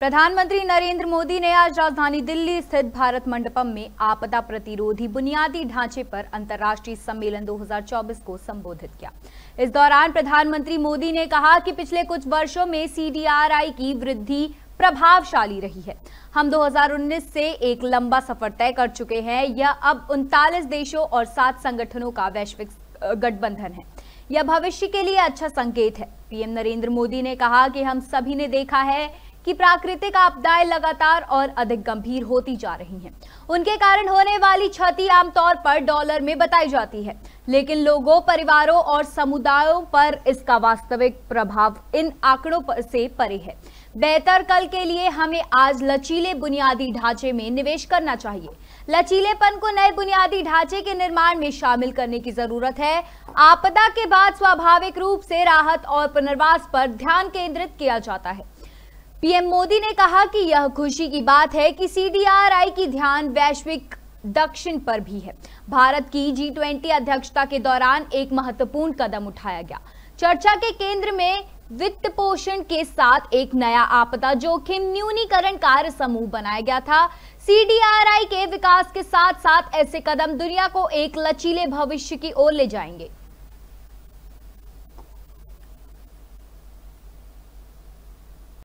प्रधानमंत्री नरेंद्र मोदी ने आज राजधानी दिल्ली स्थित भारत मंडपम में आपदा प्रतिरोधी बुनियादी ढांचे पर अंतर्राष्ट्रीय सम्मेलन 2024 को संबोधित किया इस दौरान प्रधानमंत्री मोदी ने कहा कि पिछले कुछ वर्षों में सीडीआरआई की वृद्धि प्रभावशाली रही है हम 2019 से एक लंबा सफर तय कर चुके हैं यह अब उनतालीस देशों और सात संगठनों का वैश्विक गठबंधन है यह भविष्य के लिए अच्छा संकेत है पीएम नरेंद्र मोदी ने कहा कि हम सभी ने देखा है कि प्राकृतिक आपदाएं लगातार और अधिक गंभीर होती जा रही हैं उनके कारण होने वाली क्षति आमतौर पर डॉलर में बताई जाती है लेकिन लोगों परिवारों और समुदायों पर इसका वास्तविक प्रभाव इन आंकड़ों पर से परे है बेहतर कल के लिए हमें आज लचीले बुनियादी ढांचे में निवेश करना चाहिए लचीलेपन को नए बुनियादी ढांचे के निर्माण में शामिल करने की जरूरत है आपदा के बाद स्वाभाविक रूप से राहत और पुनर्वास पर ध्यान केंद्रित किया जाता है पीएम मोदी ने कहा कि यह खुशी की बात है कि सीडीआरआई की ध्यान वैश्विक दक्षिण पर भी है भारत की जी ट्वेंटी अध्यक्षता के दौरान एक महत्वपूर्ण कदम उठाया गया चर्चा के केंद्र में वित्त पोषण के साथ एक नया आपदा जोखिम न्यूनीकरण कार्य समूह बनाया गया था सीडीआरआई के विकास के साथ साथ ऐसे कदम दुनिया को एक लचीले भविष्य की ओर ले जाएंगे